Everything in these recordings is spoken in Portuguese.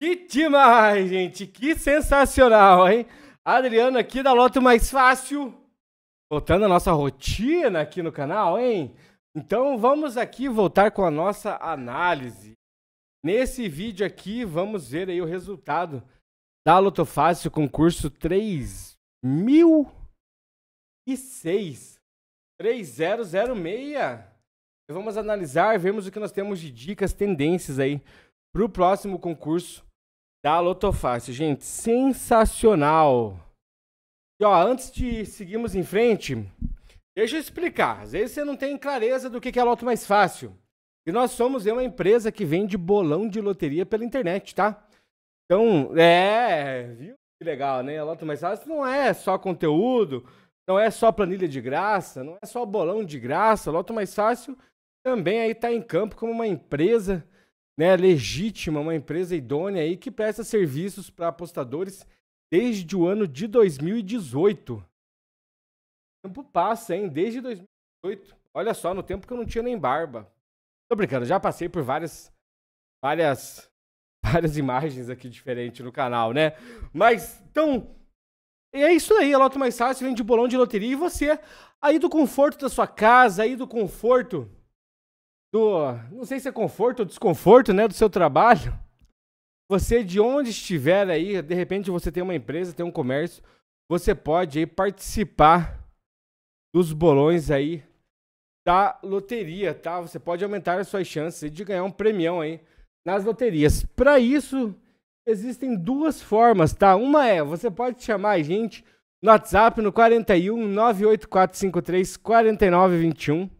Que demais, gente! Que sensacional, hein? Adriano aqui da Loto Mais Fácil, voltando a nossa rotina aqui no canal, hein? Então vamos aqui voltar com a nossa análise. Nesse vídeo aqui, vamos ver aí o resultado da Loto Fácil concurso 3006. 3006. E vamos analisar, vemos o que nós temos de dicas, tendências aí para o próximo concurso da Lotofácil, gente, sensacional. E ó, antes de seguirmos em frente, deixa eu explicar. Às vezes você não tem clareza do que é a Loto Mais Fácil. E nós somos uma empresa que vende bolão de loteria pela internet, tá? Então, é, viu? Que legal, né? A Loto Mais Fácil não é só conteúdo, não é só planilha de graça, não é só bolão de graça. A Loto Mais Fácil também aí tá em campo como uma empresa né, legítima, uma empresa idônea aí que presta serviços para apostadores desde o ano de 2018. Tempo passa, hein? Desde 2018. Olha só, no tempo que eu não tinha nem barba. Tô brincando, já passei por várias várias várias imagens aqui diferentes no canal, né? Mas então é isso aí, a Loto Mais Fácil vende bolão de loteria e você aí do conforto da sua casa, aí do conforto do, não sei se é conforto ou desconforto, né, do seu trabalho. Você de onde estiver aí, de repente você tem uma empresa, tem um comércio, você pode aí participar dos bolões aí da loteria, tá? Você pode aumentar as suas chances de ganhar um premião aí nas loterias. Para isso, existem duas formas, tá? Uma é, você pode chamar a gente no WhatsApp no 41 98453 4921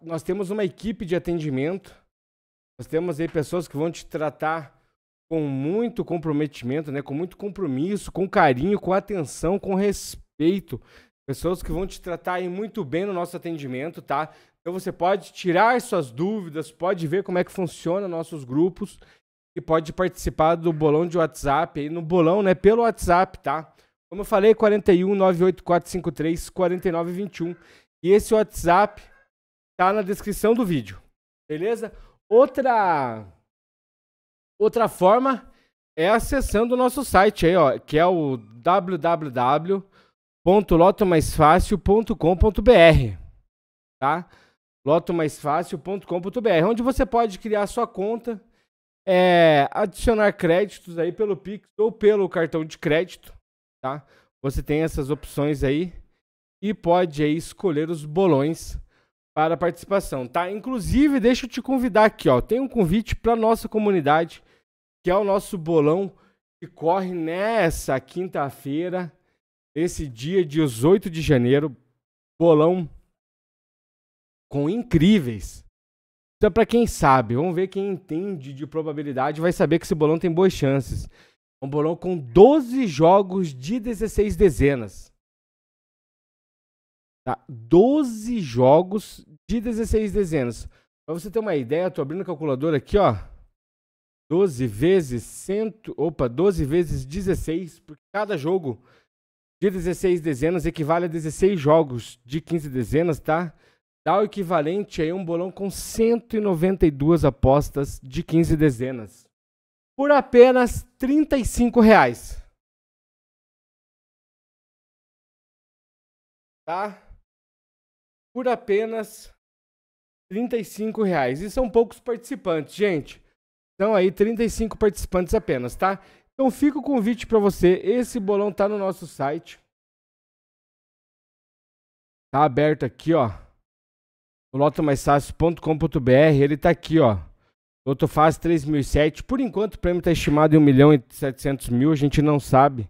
nós temos uma equipe de atendimento, nós temos aí pessoas que vão te tratar com muito comprometimento, né, com muito compromisso, com carinho, com atenção, com respeito. Pessoas que vão te tratar aí muito bem no nosso atendimento, tá? Então você pode tirar suas dúvidas, pode ver como é que funciona nossos grupos e pode participar do bolão de WhatsApp aí no bolão, né, pelo WhatsApp, tá? Como eu falei, 41 98453 4921. E esse WhatsApp tá na descrição do vídeo. Beleza? Outra outra forma é acessando o nosso site aí, ó, que é o www.lotomaisfacil.com.br, tá? lotomaisfacil.com.br, onde você pode criar sua conta, é, adicionar créditos aí pelo Pix ou pelo cartão de crédito, tá? Você tem essas opções aí e pode aí escolher os bolões para a participação, tá? Inclusive, deixa eu te convidar aqui, ó. Tem um convite para nossa comunidade, que é o nosso bolão que corre nessa quinta-feira, esse dia 18 de janeiro, bolão com incríveis. Então, para quem sabe, vamos ver quem entende de probabilidade, vai saber que esse bolão tem boas chances. É um bolão com 12 jogos de 16 dezenas. Tá? 12 jogos de 16 dezenas. Para você ter uma ideia, tô abrindo o calculador aqui, ó. 12 vezes 100, opa, 12 vezes 16, porque cada jogo de 16 dezenas equivale a 16 jogos de 15 dezenas, tá? Dá o equivalente aí a um bolão com 192 apostas de 15 dezenas. Por apenas 35 reais. Tá? por apenas R$ reais. E são poucos participantes, gente. Então aí 35 participantes apenas, tá? Então fica o convite para você. Esse bolão tá no nosso site. Tá aberto aqui, ó. lotomaisfácil.com.br. Ele tá aqui, ó. Loto Fácil 3007. Por enquanto o prêmio tá estimado em 1 milhão e 700 mil. A gente não sabe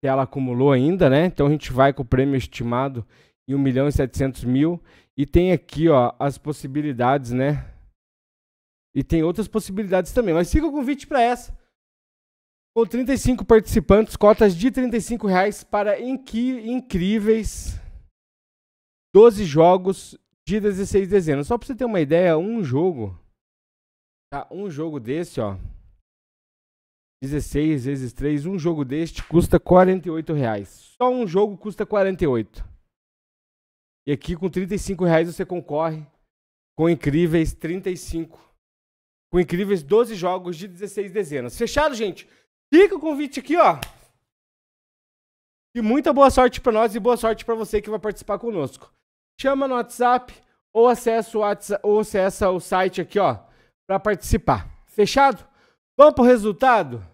se ela acumulou ainda, né? Então a gente vai com o prêmio estimado e 1 milhão e 700 mil. E tem aqui ó, as possibilidades, né? E tem outras possibilidades também, mas fica o convite para essa. Com 35 participantes, cotas de 35 reais para incríveis 12 jogos de 16 dezenas. Só para você ter uma ideia, um jogo, tá? Um jogo desse, ó, 16 vezes 3, um jogo deste custa 48 reais. Só um jogo custa 48. E aqui com 35 reais você concorre com incríveis 35. Com incríveis 12 jogos de 16 dezenas. Fechado, gente? Fica o convite aqui, ó. E muita boa sorte para nós e boa sorte para você que vai participar conosco. Chama no WhatsApp ou acessa o, WhatsApp, ou acessa o site aqui, ó, para participar. Fechado? Vamos pro resultado?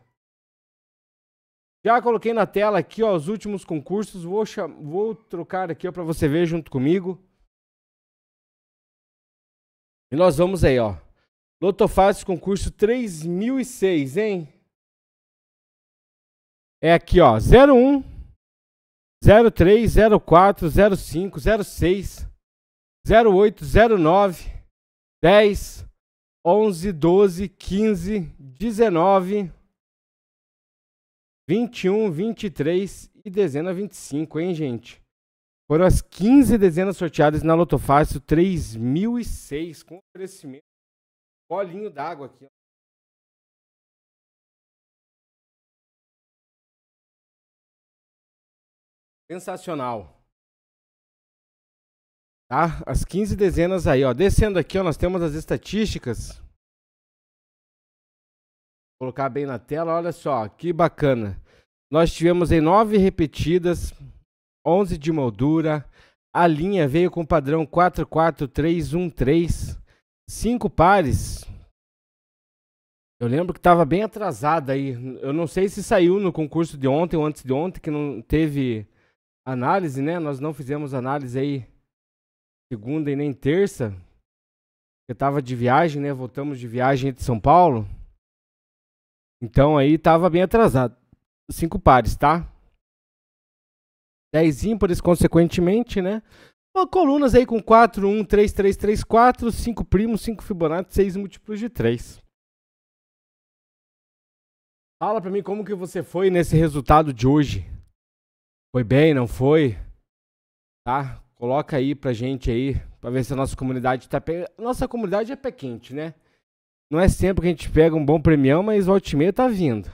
Já coloquei na tela aqui ó, os últimos concursos. Vou, vou trocar aqui para você ver junto comigo. E nós vamos aí, ó. Lotofácil concurso 3006, hein? É aqui, ó. 01 03 04 05 06 08 09 10 11 12 15 19 21, 23 e dezena 25, hein, gente? Foram as 15 dezenas sorteadas na Lotofácil 3006, com oferecimento bolinho d'água aqui. Sensacional. Tá? As 15 dezenas aí, ó. Descendo aqui, ó, nós temos as estatísticas colocar bem na tela, olha só, que bacana. Nós tivemos em nove repetidas, 11 de moldura. A linha veio com padrão 44313, cinco pares. Eu lembro que estava bem atrasada aí. Eu não sei se saiu no concurso de ontem ou antes de ontem que não teve análise, né? Nós não fizemos análise aí segunda e nem terça. Eu estava de viagem, né? Voltamos de viagem de São Paulo. Então aí tava bem atrasado. Cinco pares, tá? Dez ímpares, consequentemente, né? colunas aí com 4, 1, 3, 3, 3, 4, 5 primos, 5 Fibonacci, 6 múltiplos de 3. Fala pra mim como que você foi nesse resultado de hoje. Foi bem, não foi? Tá? Coloca aí pra gente aí, pra ver se a nossa comunidade tá... Pe... Nossa comunidade é pé quente, né? Não é sempre que a gente pega um bom premião, mas volta e meia tá vindo.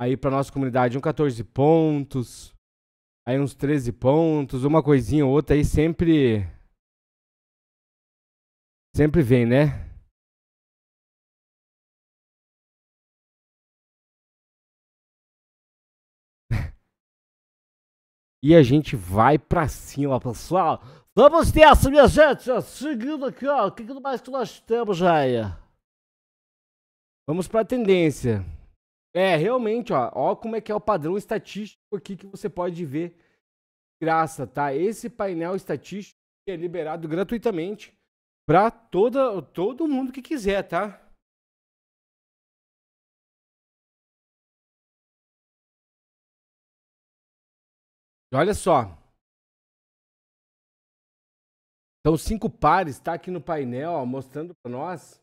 Aí pra nossa comunidade, um 14 pontos. Aí uns 13 pontos, uma coisinha ou outra aí sempre. Sempre vem, né? E a gente vai pra cima, pessoal. Vamos nessa, minha gente. Seguindo aqui, ó. O que é mais que nós temos aí? Vamos para a tendência. É, realmente, ó. Ó como é que é o padrão estatístico aqui que você pode ver. Graça, tá? Esse painel estatístico é liberado gratuitamente para toda, todo mundo que quiser, tá? Olha só. Então, cinco pares está aqui no painel, ó, mostrando para nós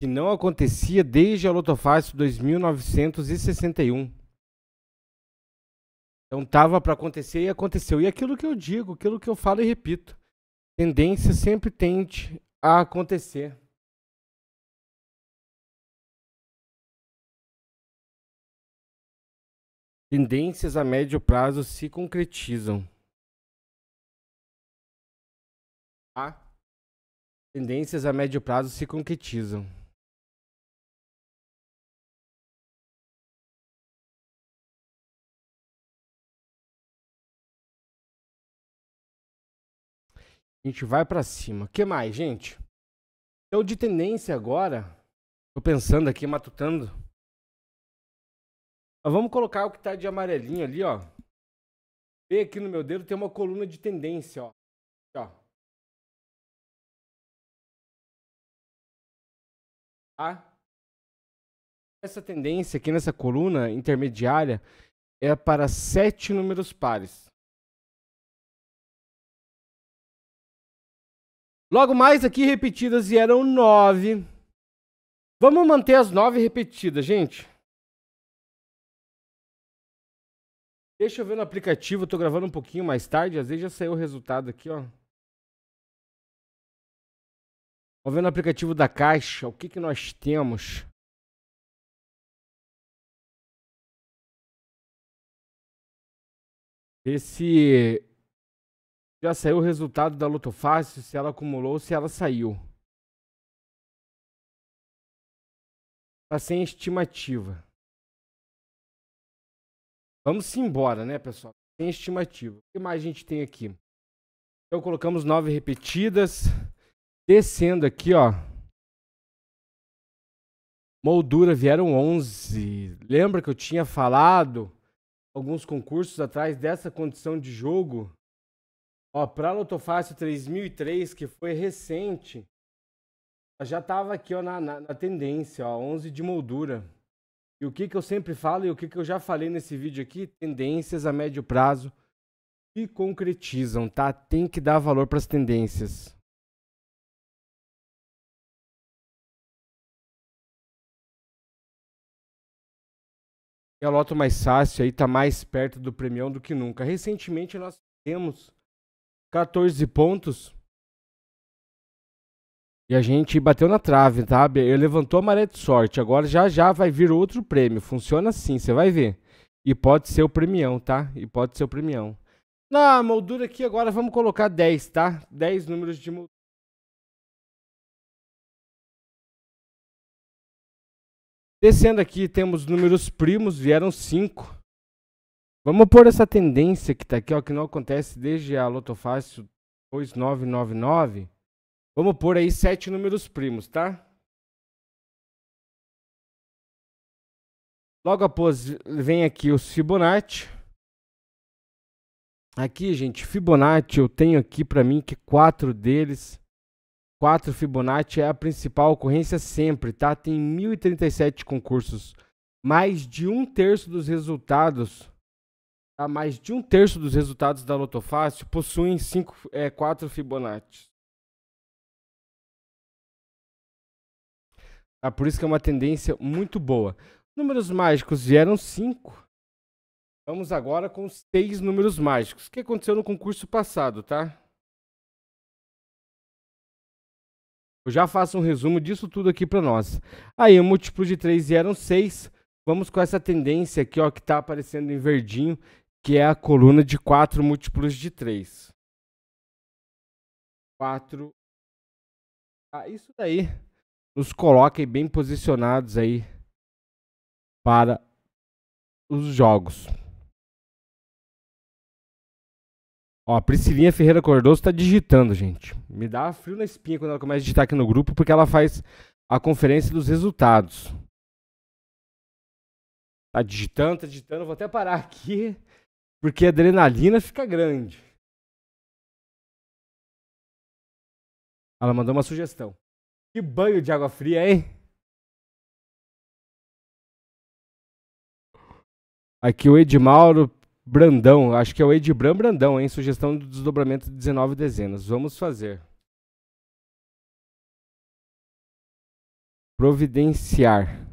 que não acontecia desde a Lotofácil 2961. Então, tava para acontecer e aconteceu. E aquilo que eu digo, aquilo que eu falo e repito, tendência sempre tende a acontecer. Tendências a médio prazo se concretizam. tendências a médio prazo se concretizam. A gente vai para cima. O que mais, gente? Então, de tendência agora, tô pensando aqui, matutando. Mas vamos colocar o que tá de amarelinho ali, ó. Vê aqui no meu dedo tem uma coluna de tendência, ó. Essa tendência aqui nessa coluna intermediária é para sete números pares. Logo mais aqui repetidas eram nove. Vamos manter as nove repetidas, gente. Deixa eu ver no aplicativo, estou gravando um pouquinho mais tarde, às vezes já saiu o resultado aqui, ó. Vamos ver no aplicativo da Caixa o que, que nós temos. Esse já saiu o resultado da Loto Fácil, se ela acumulou, se ela saiu. Tá sem estimativa. Vamos embora, né, pessoal? Sem estimativa. O que mais a gente tem aqui? Então colocamos nove repetidas. Descendo aqui, ó. Moldura, vieram 11. Lembra que eu tinha falado alguns concursos atrás dessa condição de jogo? Ó, pra Lotofácil 3003, que foi recente, já tava aqui ó, na, na, na tendência, ó, 11 de moldura. E o que, que eu sempre falo e o que, que eu já falei nesse vídeo aqui, tendências a médio prazo se concretizam, tá? Tem que dar valor para as tendências. E é a Loto Mais Fácil aí tá mais perto do premião do que nunca. Recentemente nós temos 14 pontos. E a gente bateu na trave, tá? Ele levantou a maré de sorte. Agora já já vai vir outro prêmio. Funciona assim, você vai ver. E pode ser o premião, tá? E pode ser o premião. Na moldura aqui agora vamos colocar 10, tá? 10 números de moldura. Descendo aqui, temos números primos, vieram 5. Vamos pôr essa tendência que está aqui, ó, que não acontece desde a Lotofácil 2999. Vamos pôr aí sete números primos, tá? Logo após vem aqui os Fibonacci. Aqui, gente, Fibonacci eu tenho aqui para mim que quatro deles 4 Fibonacci é a principal ocorrência sempre, tá? Tem 1.037 concursos. Mais de um terço dos resultados, tá? Mais de um terço dos resultados da Lotofácil possuem 5, é, 4 Fibonacci. Tá? Por isso que é uma tendência muito boa. Números mágicos vieram 5. Vamos agora com seis números mágicos. O que aconteceu no concurso passado, tá? Eu já faço um resumo disso tudo aqui para nós. Aí, o múltiplo de 3 eram 6. Vamos com essa tendência aqui, ó, que está aparecendo em verdinho, que é a coluna de 4 múltiplos de 3. 4. Ah, isso daí nos coloca bem posicionados aí para os jogos. Ó, a Priscilinha Ferreira Cordoso tá digitando, gente. Me dá frio na espinha quando ela começa a digitar aqui no grupo, porque ela faz a conferência dos resultados. Tá digitando, tá digitando. Vou até parar aqui, porque a adrenalina fica grande. Ela mandou uma sugestão. Que banho de água fria, hein? Aqui o Edmauro Brandão, acho que é o Edibran Brandão, hein? Sugestão do desdobramento de 19 dezenas. Vamos fazer. Providenciar.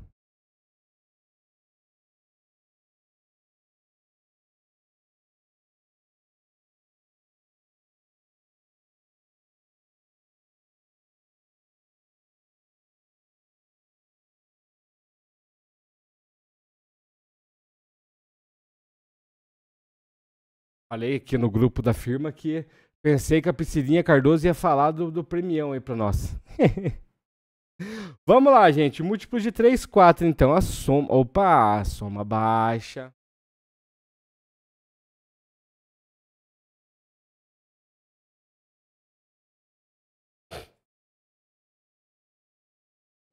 Falei aqui no grupo da firma que pensei que a Piscininha Cardoso ia falar do, do premião aí para nós. Vamos lá, gente. Múltiplos de 3, 4, então. A soma. Opa, a soma baixa.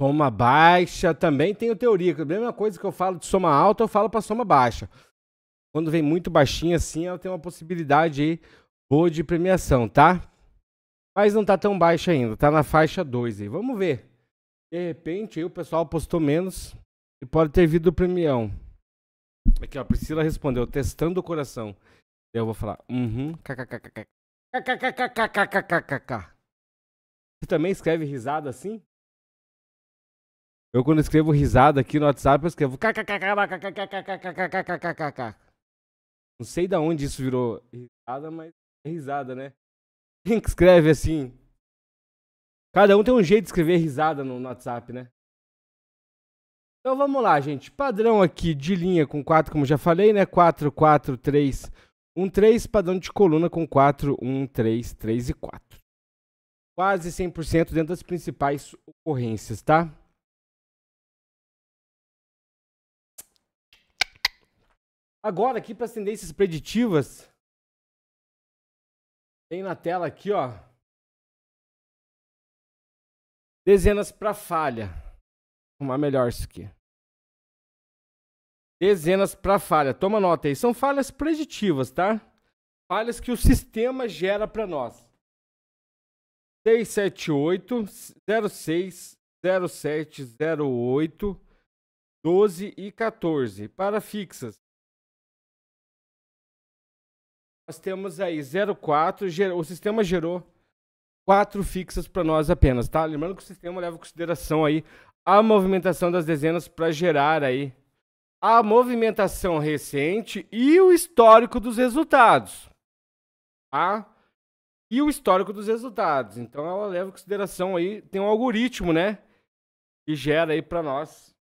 Soma baixa também tenho teoria. A mesma coisa que eu falo de soma alta, eu falo para soma baixa. Quando vem muito baixinha assim, ela tem uma possibilidade aí boa de premiação, tá? Mas não tá tão baixa ainda, tá na faixa 2 aí. Vamos ver. De repente aí o pessoal postou menos e pode ter vindo o premião. Aqui, ó, a Priscila respondeu, testando o coração. Eu vou falar, uhum, kkkkk. Você também escreve risada assim? Eu quando escrevo risada aqui no WhatsApp, eu escrevo kkkkkkkkkkkkkkk. Não sei da onde isso virou risada, mas é risada, né? Quem que escreve assim? Cada um tem um jeito de escrever risada no, no WhatsApp, né? Então vamos lá, gente. Padrão aqui de linha com 4, como já falei, né? 4, 4, 3, 1, 3. Padrão de coluna com 4, 1, 3, 3 e 4. Quase 100% dentro das principais ocorrências, tá? Agora, aqui para as tendências preditivas, tem na tela aqui, ó. Dezenas para falha. Vou arrumar melhor isso aqui. Dezenas para falha. Toma nota aí. São falhas preditivas, tá? Falhas que o sistema gera para nós. 678 06 07 08 12 e 14. Para fixas. Nós temos aí 04, o sistema gerou quatro fixas para nós apenas, tá? Lembrando que o sistema leva em consideração aí a movimentação das dezenas para gerar aí a movimentação recente e o histórico dos resultados, tá? E o histórico dos resultados. Então ela leva em consideração aí, tem um algoritmo, né? Que gera aí para nós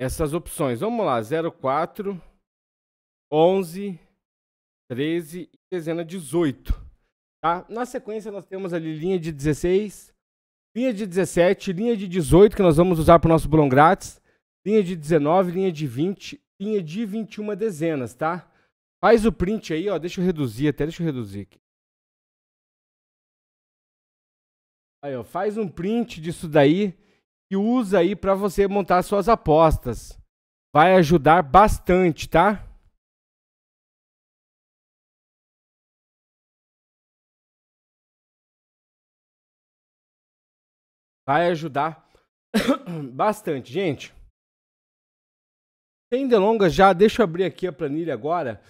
essas opções. Vamos lá, 04 11, 13 e dezena 18. Tá? Na sequência, nós temos ali linha de 16, linha de 17, linha de 18, que nós vamos usar para o nosso bolão grátis, linha de 19, linha de 20, linha de 21 dezenas, tá? Faz o print aí, ó, deixa eu reduzir até, deixa eu reduzir aqui. Aí, ó, faz um print disso daí e usa aí para você montar suas apostas. Vai ajudar bastante, tá? vai ajudar bastante. Gente, sem delongas já, deixa eu abrir aqui a planilha agora.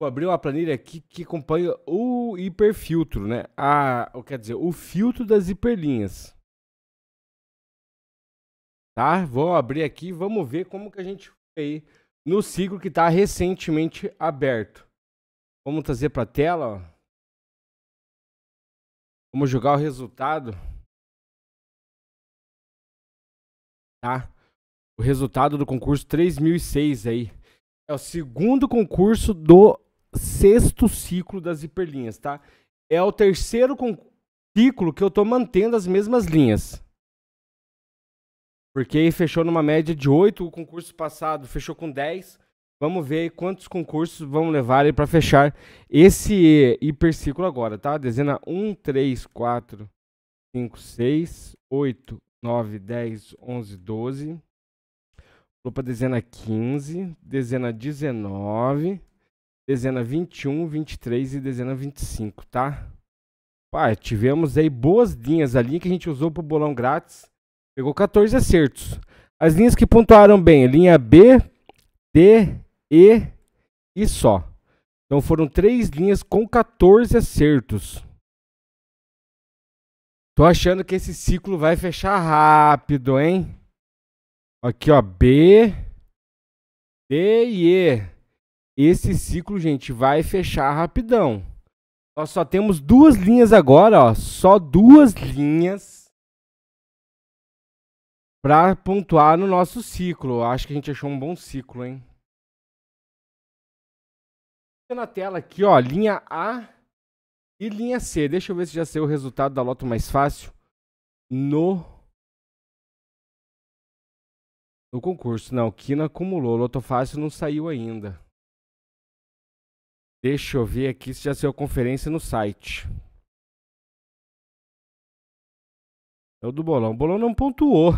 Vou abrir uma planilha aqui que acompanha o hiperfiltro, né? Ah, quer dizer, o filtro das hiperlinhas. Tá? Vou abrir aqui, vamos ver como que a gente foi no ciclo que está recentemente aberto. Vamos trazer para a tela. Ó. Vamos jogar o resultado. tá? O resultado do concurso 3006 aí. É o segundo concurso do sexto ciclo das hiperlinhas, tá? É o terceiro ciclo que eu tô mantendo as mesmas linhas. Porque fechou numa média de 8, o concurso passado fechou com 10. Vamos ver quantos concursos vão levar para fechar esse hiperciclo agora, tá? Dezena 1, 3, 4, 5, 6, 8, 9, 10, 11, 12. Pulou para dezena 15, dezena 19, dezena 21, 23 e dezena 25, tá? Pai, tivemos aí boas linhas. A linha que a gente usou para o bolão grátis pegou 14 acertos. As linhas que pontuaram bem, linha B, D, E e só. Então foram três linhas com 14 acertos. Tô achando que esse ciclo vai fechar rápido, hein? Aqui, ó, B, D e E. Esse ciclo, gente, vai fechar rapidão. Nós só temos duas linhas agora, ó, só duas linhas para pontuar no nosso ciclo. Acho que a gente achou um bom ciclo, hein? Na tela aqui, ó, linha A e linha C, deixa eu ver se já saiu o resultado da loto mais fácil no no concurso. Não, Kina acumulou, loto fácil não saiu ainda. Deixa eu ver aqui se já saiu a conferência no site. É o do Bolão. O Bolão não pontuou.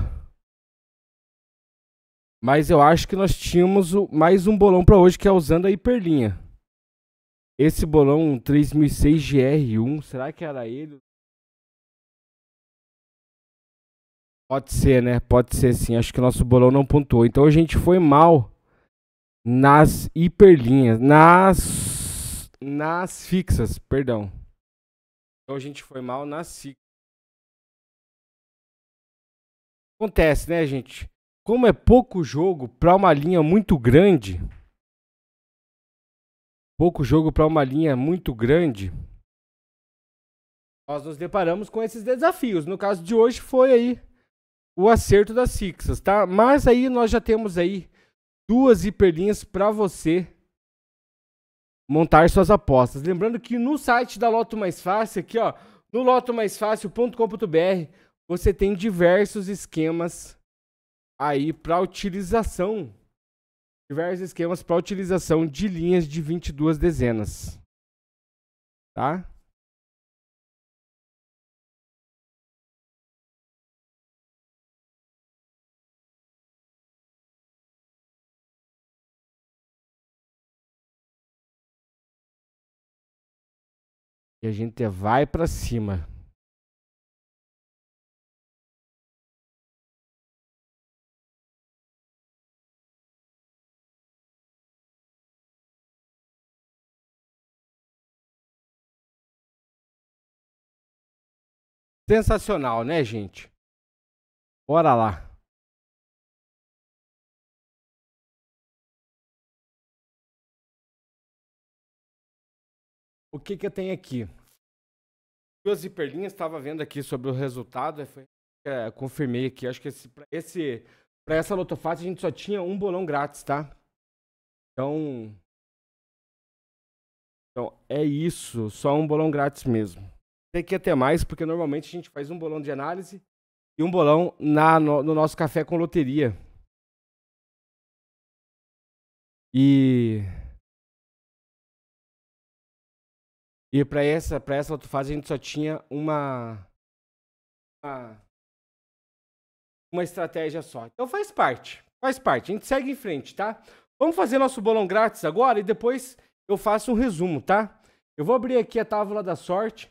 Mas eu acho que nós tínhamos mais um bolão para hoje, que é usando a hiperlinha. Esse bolão 3006 GR1, será que era ele? Pode ser, né? Pode ser sim. Acho que o nosso bolão não pontuou. Então a gente foi mal nas hiperlinhas, nas nas fixas, perdão. Então a gente foi mal nas fixas. Acontece, né, gente? Como é pouco jogo para uma linha muito grande, pouco jogo para uma linha muito grande, nós nos deparamos com esses desafios. No caso de hoje foi aí o acerto das fixas, tá? Mas aí nós já temos aí duas hiperlinhas para você montar suas apostas. Lembrando que no site da Loto Mais Fácil aqui, ó, no lotomaisfacil.com.br, você tem diversos esquemas aí para utilização diversos esquemas para utilização de linhas de 22 dezenas. Tá? E a gente vai para cima. Sensacional, né, gente? Bora lá. O que, que eu tenho aqui? Duas hiperlinhas, estava vendo aqui sobre o resultado, foi, é, confirmei aqui. Acho que esse, esse, essa lotofácil a gente só tinha um bolão grátis, tá? Então, então é isso, só um bolão grátis mesmo tem que ter mais, porque normalmente a gente faz um bolão de análise e um bolão na, no, no nosso café com loteria. E. E para essa, pra essa outra fase a gente só tinha uma, uma. Uma estratégia só. Então faz parte. Faz parte. A gente segue em frente, tá? Vamos fazer nosso bolão grátis agora e depois eu faço um resumo, tá? Eu vou abrir aqui a tábua da sorte.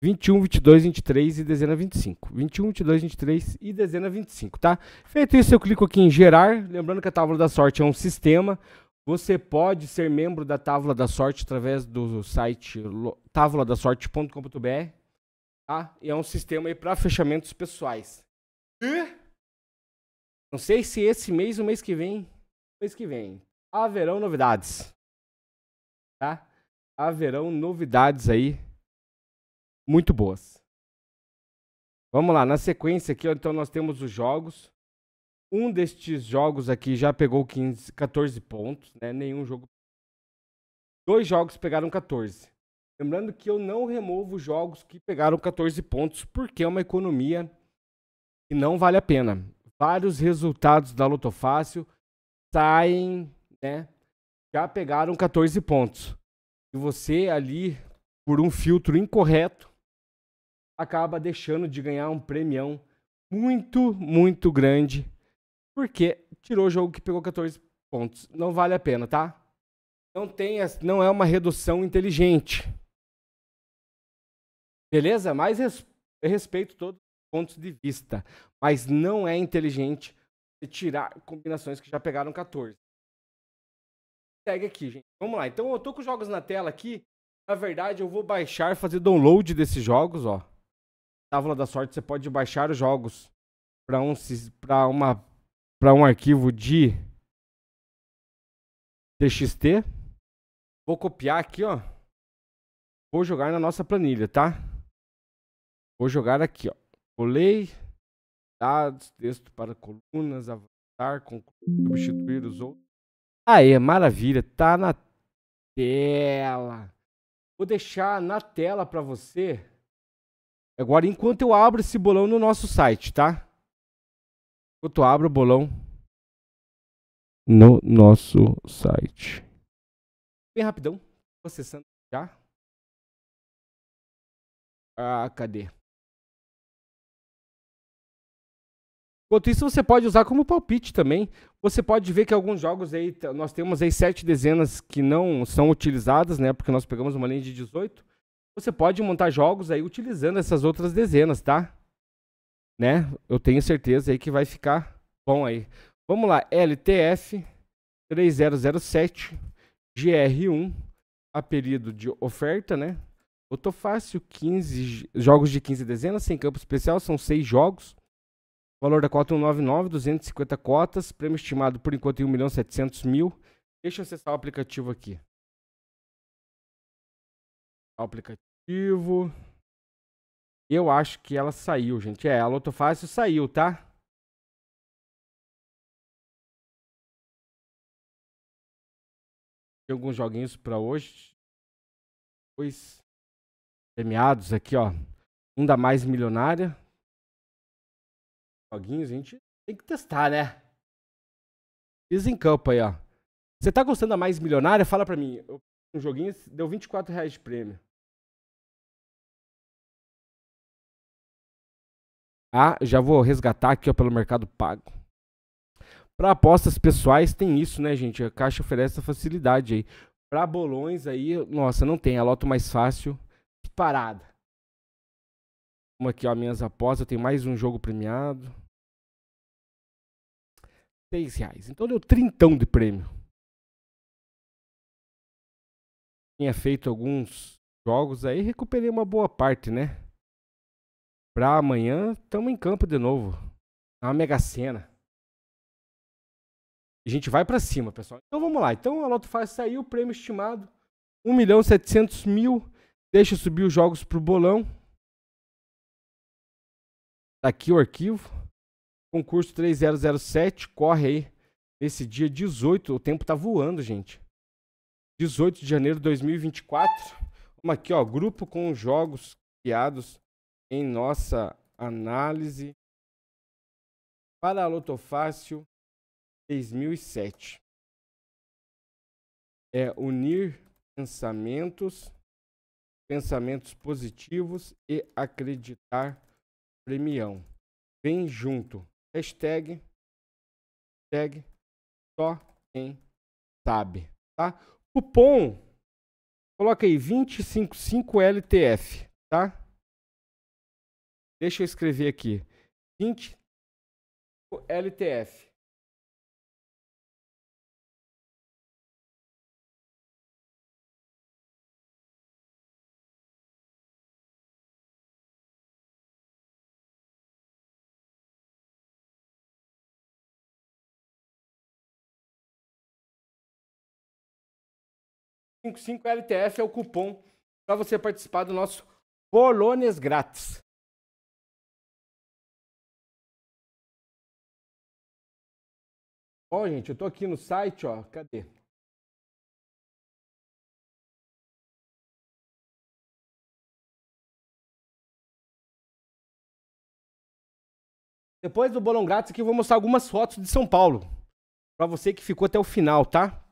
21, 22, 23 e dezena 25. 21, 22, 23 e dezena 25, tá? Feito isso, eu clico aqui em gerar. Lembrando que a tábua da sorte é um sistema. Você pode ser membro da Távola da Sorte através do site tavladasorte.com.br, tá? E é um sistema aí para fechamentos pessoais. E não sei se esse mês ou mês que vem, mês que vem, haverão novidades. Tá? Haverão novidades aí muito boas. Vamos lá, na sequência aqui, então nós temos os jogos. Um destes jogos aqui já pegou 15, 14 pontos, né? Nenhum jogo. Dois jogos pegaram 14. Lembrando que eu não removo jogos que pegaram 14 pontos, porque é uma economia que não vale a pena. Vários resultados da Loto Fácil saem, né? Já pegaram 14 pontos. E você ali, por um filtro incorreto, acaba deixando de ganhar um premião muito, muito grande, porque tirou o jogo que pegou 14 pontos. Não vale a pena, tá? Não, tem, não é uma redução inteligente. Beleza? Mais res, respeito todos os pontos de vista. Mas não é inteligente tirar combinações que já pegaram 14. Segue aqui, gente. Vamos lá. Então eu tô com os jogos na tela aqui. Na verdade, eu vou baixar, fazer download desses jogos, ó. Távola da Sorte, você pode baixar os jogos para um, uma, um arquivo de TXT. Vou copiar aqui, ó. Vou jogar na nossa planilha, tá? Vou jogar aqui, ó. Colei, dados, texto para colunas, avançar, concluir, substituir os outros. Aê, maravilha, tá na tela. Vou deixar na tela para você Agora, enquanto eu abro esse bolão no nosso site, tá? Enquanto eu abro o bolão no nosso site. Bem rapidão, processando já. Ah, cadê? Enquanto isso, você pode usar como palpite também. Você pode ver que alguns jogos aí, nós temos aí sete dezenas que não são utilizadas, né? Porque nós pegamos uma linha de 18. Você pode montar jogos aí utilizando essas outras dezenas, tá? Né? Eu tenho certeza aí que vai ficar bom aí. Vamos lá, LTF 3007 GR1, apelido de oferta, né? Otofácil, 15 jogos de 15 dezenas, sem campo especial, são 6 jogos. Valor da cota 199, 250 cotas. Prêmio estimado por enquanto em 1.700.000. Deixa eu acessar o aplicativo aqui. O aplicativo ativo. Eu acho que ela saiu, gente. É, a Loto Fácil saiu, tá? Tem alguns joguinhos para hoje. Dois premiados aqui, ó. Um da Mais Milionária. Joguinhos, a gente tem que testar, né? Fiz em campo aí, ó. Você tá gostando da Mais Milionária? Fala pra mim. Eu um joguinho, deu 24 reais de prêmio. Ah, já vou resgatar aqui ó, pelo Mercado Pago. Para apostas pessoais tem isso, né, gente? A Caixa oferece essa facilidade aí. Para bolões aí, nossa, não tem. A loto mais fácil, parada. Vamos aqui, ó, minhas apostas. Tem mais um jogo premiado. Seis reais. Então deu trintão de prêmio. Tinha feito alguns jogos aí, recuperei uma boa parte, né? Pra amanhã, estamos em campo de novo. na é uma mega cena. A gente vai para cima, pessoal. Então vamos lá. Então a Loto faz saiu, o prêmio estimado 1 milhão 700 mil. Deixa subir os jogos pro bolão. Tá aqui o arquivo. Concurso 3007. Corre aí. Esse dia 18. O tempo tá voando, gente. 18 de janeiro de 2024. Vamos aqui, ó. Grupo com jogos criados em nossa análise para a Lotofácil 2007. É unir pensamentos, pensamentos positivos e acreditar premião. Vem junto. Hashtag, hashtag só quem sabe, tá? Cupom, coloca aí 255LTF, tá? Deixa eu escrever aqui. Vinte LTF. cinco LTF é o cupom para você participar do nosso Bolones grátis. Ó, gente, eu tô aqui no site, ó. Cadê? Depois do Bolão Grátis aqui eu vou mostrar algumas fotos de São Paulo. Pra você que ficou até o final, tá?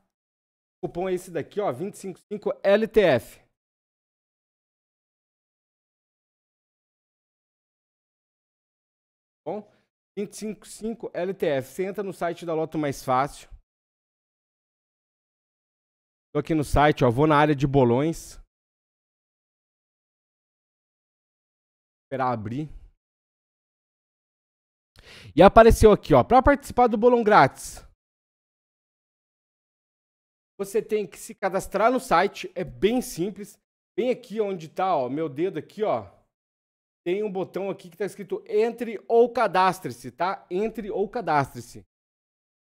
O cupom é esse daqui, ó, 255LTF. Bom? 255 LTF. Você entra no site da Loto Mais Fácil. Tô aqui no site, ó. Vou na área de bolões. Esperar abrir. E apareceu aqui, ó. Para participar do bolão grátis, você tem que se cadastrar no site. É bem simples. Bem aqui onde tá, ó, meu dedo aqui, ó tem um botão aqui que está escrito entre ou cadastre-se, tá? Entre ou cadastre-se.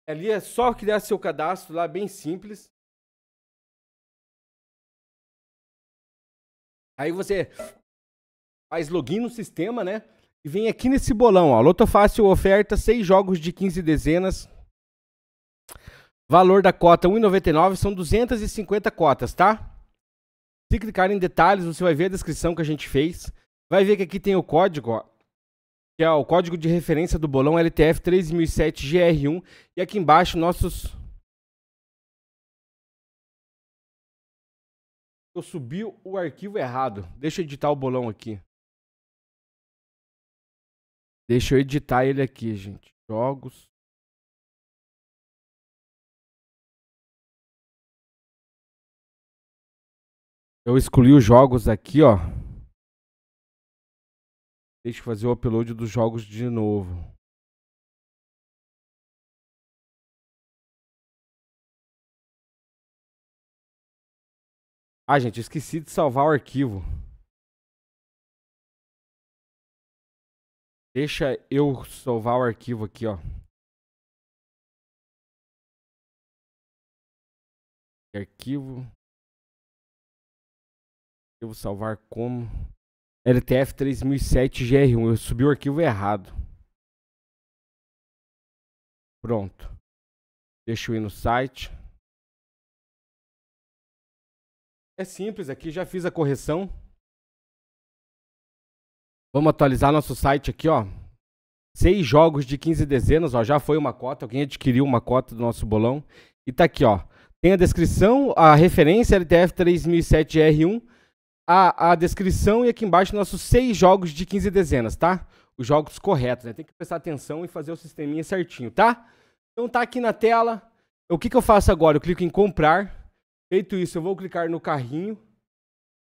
Ali é só criar seu cadastro lá, bem simples. Aí você faz login no sistema, né? E vem aqui nesse bolão, ó. Loto Fácil oferta 6 jogos de 15 dezenas. Valor da cota 1,99 são 250 cotas, tá? Se clicar em detalhes, você vai ver a descrição que a gente fez. Vai ver que aqui tem o código, ó, que é o código de referência do bolão LTF 3007GR1 e aqui embaixo nossos Eu subi o arquivo errado. Deixa eu editar o bolão aqui. Deixa eu editar ele aqui, gente. Jogos. Eu excluí os jogos aqui, ó. Deixa eu fazer o upload dos jogos de novo. Ah, gente, esqueci de salvar o arquivo. Deixa eu salvar o arquivo aqui, ó. Arquivo. Eu vou salvar como. LTF 3007 GR1. Eu subi o arquivo errado. Pronto. Deixa eu ir no site. É simples aqui, já fiz a correção. Vamos atualizar nosso site aqui, ó. Seis jogos de 15 dezenas, ó, já foi uma cota, alguém adquiriu uma cota do nosso bolão. E tá aqui, ó. Tem a descrição, a referência LTF 3007 R1 a, a descrição e aqui embaixo nossos seis jogos de 15 dezenas, tá? Os jogos corretos, né? Tem que prestar atenção e fazer o sisteminha certinho, tá? Então tá aqui na tela. O que, que eu faço agora? Eu clico em comprar. Feito isso, eu vou clicar no carrinho.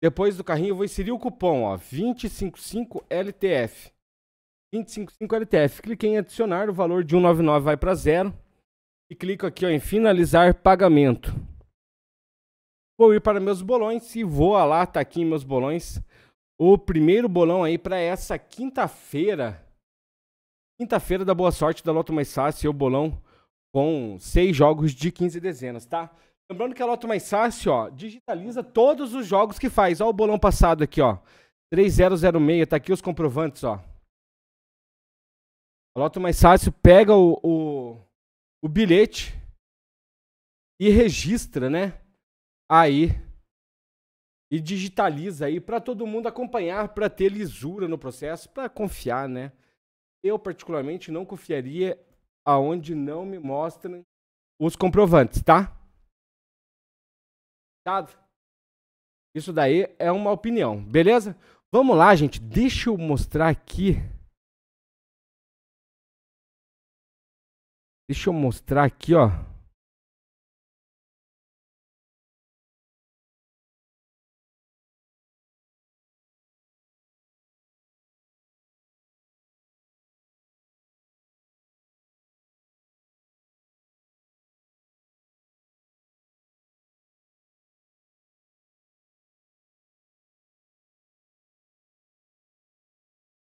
Depois do carrinho, eu vou inserir o cupom, ó, 255LTF. 255LTF. Cliquei em adicionar, o valor de 199 vai para zero. E clico aqui ó, em finalizar pagamento vou ir para meus bolões e vou lá, tá aqui em meus bolões. O primeiro bolão aí para essa quinta-feira. Quinta-feira da boa sorte da Loto Mais Fácil, o bolão com seis jogos de 15 dezenas, tá? Lembrando que a Loto Mais Fácil, ó, digitaliza todos os jogos que faz. Ó o bolão passado aqui, ó. 3006, tá aqui os comprovantes, ó. A Loto Mais Fácil pega o, o, o bilhete e registra, né? aí e digitaliza aí para todo mundo acompanhar, para ter lisura no processo, para confiar, né? Eu particularmente não confiaria aonde não me mostram os comprovantes, tá? Isso daí é uma opinião, beleza? Vamos lá, gente. Deixa eu mostrar aqui. Deixa eu mostrar aqui, ó.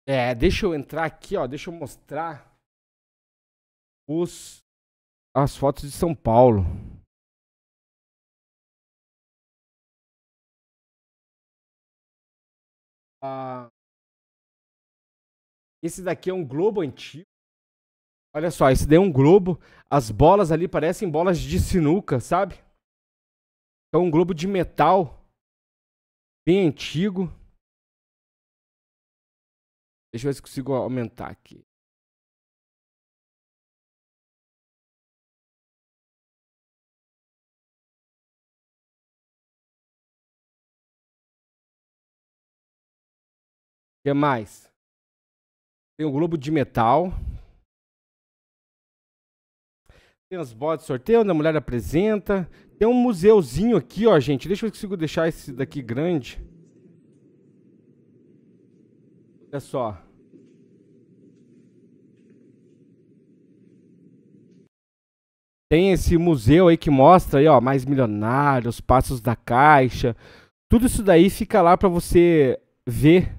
É, deixa eu entrar aqui, ó. Deixa eu mostrar os, as fotos de São Paulo. Ah, esse daqui é um globo antigo. Olha só, esse daí é um globo. As bolas ali parecem bolas de sinuca, sabe? É um globo de metal bem antigo. Deixa eu ver se consigo aumentar aqui. O que mais? Tem o Globo de Metal. Tem as bots de sorteio, onde a mulher apresenta. Tem um museuzinho aqui, ó, gente. Deixa eu ver se consigo deixar esse daqui grande. Olha só. Tem esse museu aí que mostra aí, ó, mais milionários, passos da caixa. Tudo isso daí fica lá para você ver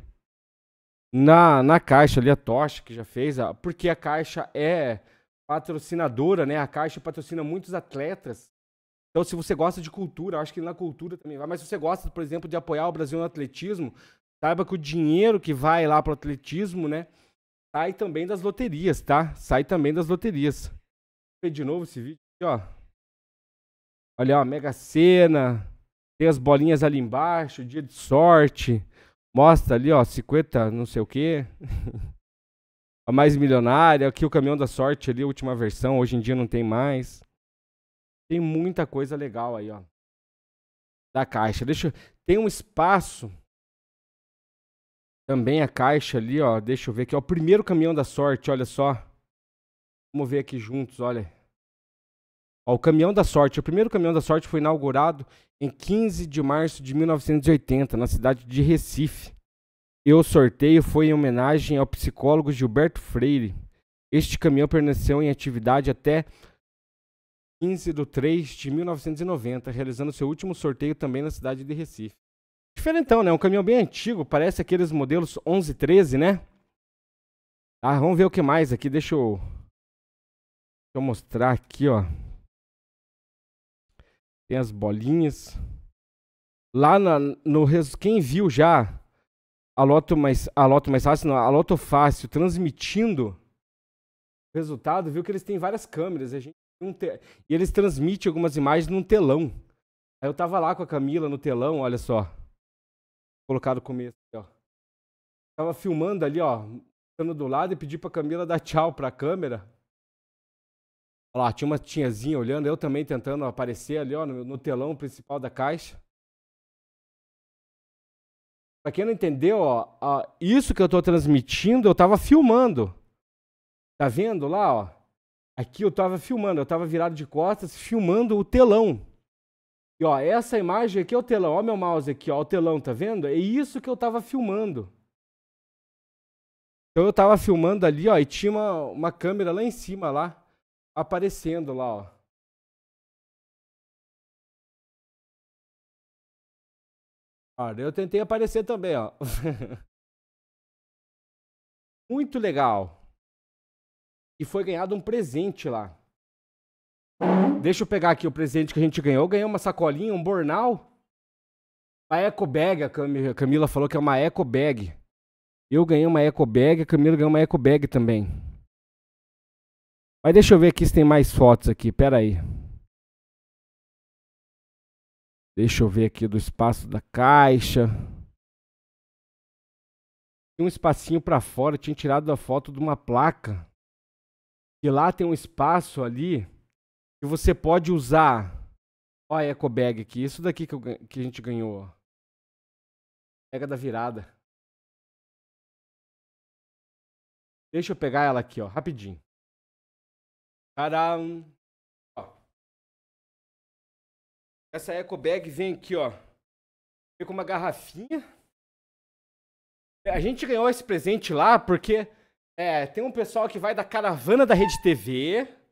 na, na caixa ali a Tocha que já fez, porque a caixa é patrocinadora, né? A caixa patrocina muitos atletas. Então, se você gosta de cultura, acho que na cultura também vai. Mas se você gosta, por exemplo, de apoiar o Brasil no atletismo, Saiba que o dinheiro que vai lá para o atletismo, né? Sai também das loterias, tá? Sai também das loterias. Vou ver de novo esse vídeo aqui, ó. Olha, ó, Mega Sena. Tem as bolinhas ali embaixo, dia de sorte. Mostra ali, ó, 50, não sei o quê. a mais milionária, aqui o caminhão da sorte ali, a última versão, hoje em dia não tem mais. Tem muita coisa legal aí, ó. Da caixa. Deixa, tem um espaço também a caixa ali, ó. Deixa eu ver aqui. Ó, o primeiro caminhão da sorte, olha só. Vamos ver aqui juntos, olha. Ó, o caminhão da sorte. O primeiro caminhão da sorte foi inaugurado em 15 de março de 1980, na cidade de Recife. E o sorteio foi em homenagem ao psicólogo Gilberto Freire. Este caminhão permaneceu em atividade até 15 de 3 de 1990, realizando seu último sorteio também na cidade de Recife. Diferentão, né? Um caminhão bem antigo, parece aqueles modelos 1113, né? Tá, vamos ver o que mais aqui, deixa eu... Deixa eu mostrar aqui, ó. Tem as bolinhas. Lá na, no... Quem viu já a Loto mais, a Loto mais fácil, não, a Loto fácil transmitindo o resultado, viu que eles têm várias câmeras. A gente um te... E eles transmitem algumas imagens num telão. Aí eu tava lá com a Camila no telão, olha só colocar o começo. Ó. Tava filmando ali, ó, ficando do lado e pedi pra Camila dar tchau pra câmera. Olha lá, tinha uma tiazinha olhando, eu também tentando aparecer ali, ó, no, no telão principal da caixa. Pra quem não entendeu, ó, ó, isso que eu tô transmitindo, eu tava filmando. Tá vendo lá, ó? Aqui eu tava filmando, eu tava virado de costas, filmando o telão. E ó, essa imagem aqui é o telão, ó meu mouse aqui, ó, o telão, tá vendo? É isso que eu tava filmando. Então eu tava filmando ali, ó, e tinha uma, uma câmera lá em cima, lá, aparecendo lá, ó. Olha, eu tentei aparecer também, ó. Muito legal. E foi ganhado um presente lá. Deixa eu pegar aqui o presente que a gente ganhou. Ganhou uma sacolinha, um bornal. A eco bag, a Camila falou que é uma eco bag. Eu ganhei uma eco bag, a Camila ganhou uma eco bag também. Mas deixa eu ver aqui se tem mais fotos aqui, pera aí. Deixa eu ver aqui do espaço da caixa. Tem um espacinho para fora, eu tinha tirado a foto de uma placa. E lá tem um espaço ali que você pode usar. a eco bag aqui. Isso daqui que, eu, que a gente ganhou. Pega da virada. Deixa eu pegar ela aqui, ó, rapidinho. Tcharam! Essa eco bag vem aqui, ó. Vem com uma garrafinha. A gente ganhou esse presente lá porque é, tem um pessoal que vai da caravana da Rede TV.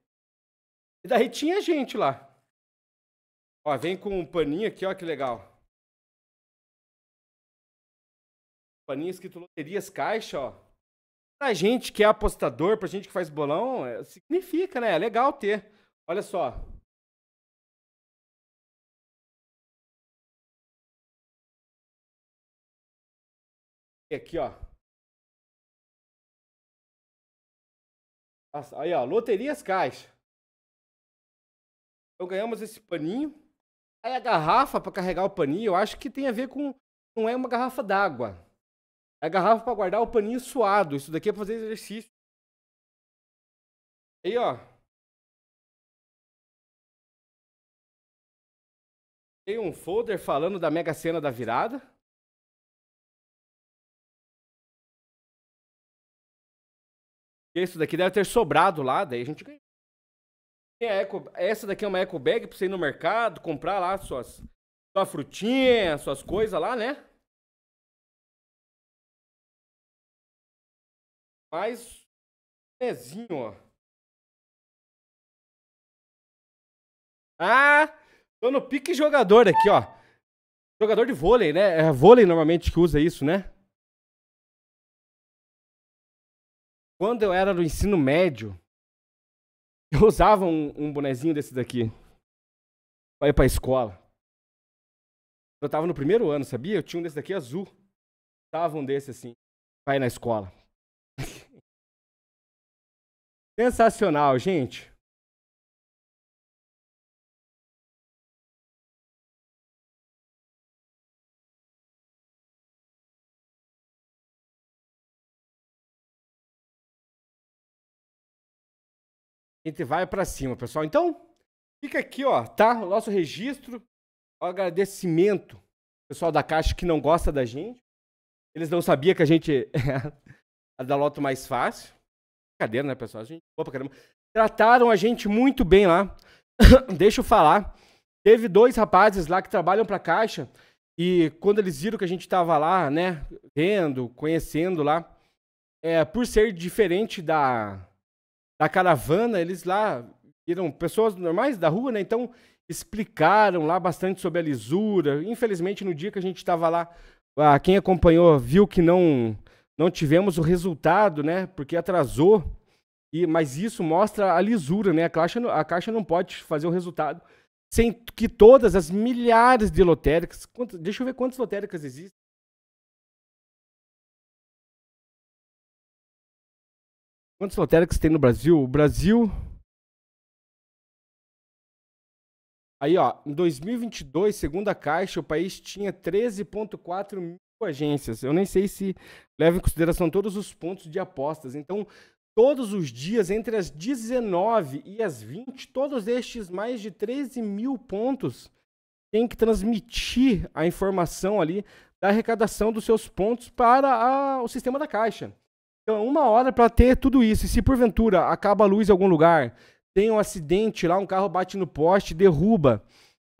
E daí tinha gente lá. Ó, vem com um paninho aqui, ó, que legal. Paninho escrito loterias caixa, ó. Pra gente que é apostador, pra gente que faz bolão, é, significa, né? É legal ter. Olha só. Aqui, ó. Nossa, aí, ó, loterias caixa. Então ganhamos esse paninho. Aí a garrafa para carregar o paninho, eu acho que tem a ver com. Não é uma garrafa d'água. É a garrafa para guardar o paninho suado. Isso daqui é para fazer exercício. Aí, ó. Tem um folder falando da mega cena da virada. Isso daqui deve ter sobrado lá, daí a gente ganhou. Tem a eco, essa daqui é uma eco bag pra você ir no mercado, comprar lá suas sua frutinha, suas coisas lá, né? Mais pezinho, ó. Ah, tô no pique jogador aqui, ó. Jogador de vôlei, né? É vôlei normalmente que usa isso, né? Quando eu era no ensino médio, eu usava um, um bonezinho desse daqui. Pra ir pra escola. Eu tava no primeiro ano, sabia? Eu tinha um desse daqui azul. Tava um desse assim. Pra ir na escola. Sensacional, gente. A gente vai para cima, pessoal. Então, fica aqui, ó, tá? O nosso registro, o agradecimento. Pessoal da Caixa que não gosta da gente. Eles não sabiam que a gente a é da Loto mais fácil. Brincadeira, né, pessoal? A gente opa, caramba. Trataram a gente muito bem lá. Deixa eu falar. Teve dois rapazes lá que trabalham pra Caixa e quando eles viram que a gente tava lá, né, vendo, conhecendo lá, é, por ser diferente da da caravana, eles lá eram pessoas normais da rua, né? Então explicaram lá bastante sobre a lisura. Infelizmente, no dia que a gente estava lá, a, ah, quem acompanhou viu que não não tivemos o resultado, né? Porque atrasou. E, mas isso mostra a lisura, né? A caixa, a caixa não pode fazer o resultado sem que todas as milhares de lotéricas, deixa eu ver quantas lotéricas existem, Quantos lotéricos tem no Brasil? O Brasil. Aí, ó, em 2022, segundo a Caixa, o país tinha 13,4 mil agências. Eu nem sei se leva em consideração todos os pontos de apostas. Então, todos os dias, entre as 19 e as 20, todos estes mais de 13 mil pontos têm que transmitir a informação ali da arrecadação dos seus pontos para a, o sistema da Caixa. Então, é uma hora para ter tudo isso. E se porventura acaba a luz em algum lugar, tem um acidente lá, um carro bate no poste, derruba.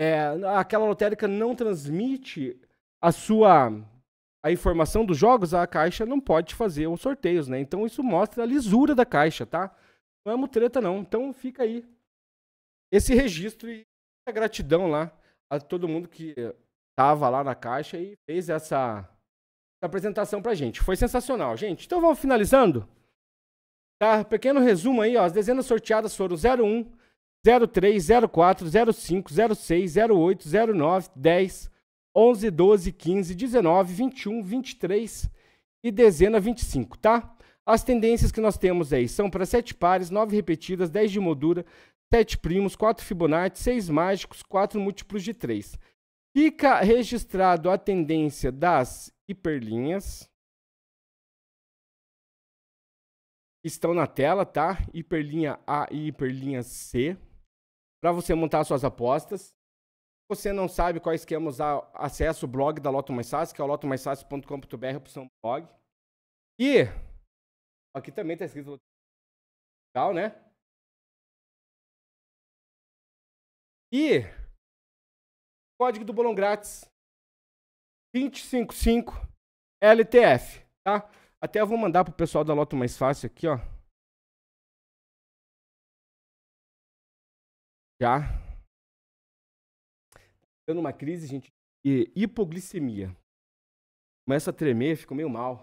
É, aquela lotérica não transmite a sua a informação dos jogos, a caixa não pode fazer os sorteios, né? Então isso mostra a lisura da caixa, tá? Não é mutreta não. Então fica aí esse registro e a gratidão lá a todo mundo que estava lá na caixa e fez essa da apresentação pra gente. Foi sensacional, gente. Então vamos finalizando. Tá? Pequeno resumo aí, ó. As dezenas sorteadas foram 01, 03, 04, 05, 06, 08, 09, 10, 11, 12, 15, 19, 21, 23 e dezena 25, tá? As tendências que nós temos aí são para 7 pares, 9 repetidas, 10 de moldura, 7 primos, 4 Fibonacci, 6 mágicos, 4 múltiplos de 3. Fica registrado a tendência das Hiperlinhas estão na tela, tá? Hiperlinha A e hiperlinha C para você montar suas apostas. Se você não sabe quais esquema usar, acesse o blog da Loto Mais Fácil, que é o lotomaisfácil.com.br, opção blog. E aqui também está escrito legal, né? E código do bolão grátis. 255 LTF, tá? Até eu vou mandar pro pessoal da Loto Mais Fácil aqui, ó. Já. Tendo tá uma crise, gente, hipoglicemia. Começa a tremer, fica meio mal.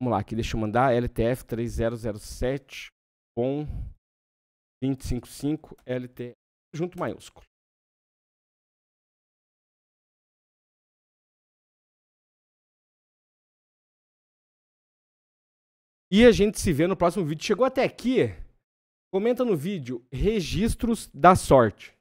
Vamos lá, aqui deixa eu mandar LTF 3007 com 255 LTF, junto maiúsculo. E a gente se vê no próximo vídeo. Chegou até aqui? Comenta no vídeo registros da sorte.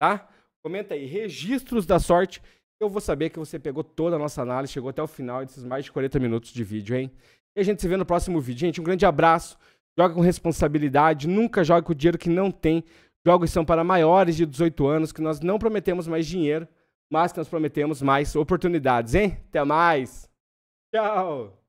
Tá? Comenta aí registros da sorte. Eu vou saber que você pegou toda a nossa análise, chegou até o final desses mais de 40 minutos de vídeo, hein? E a gente se vê no próximo vídeo. Gente, um grande abraço. Joga com responsabilidade, nunca jogue com dinheiro que não tem. Jogos são para maiores de 18 anos, que nós não prometemos mais dinheiro, mas que nós prometemos mais oportunidades, hein? Até mais. Tchau.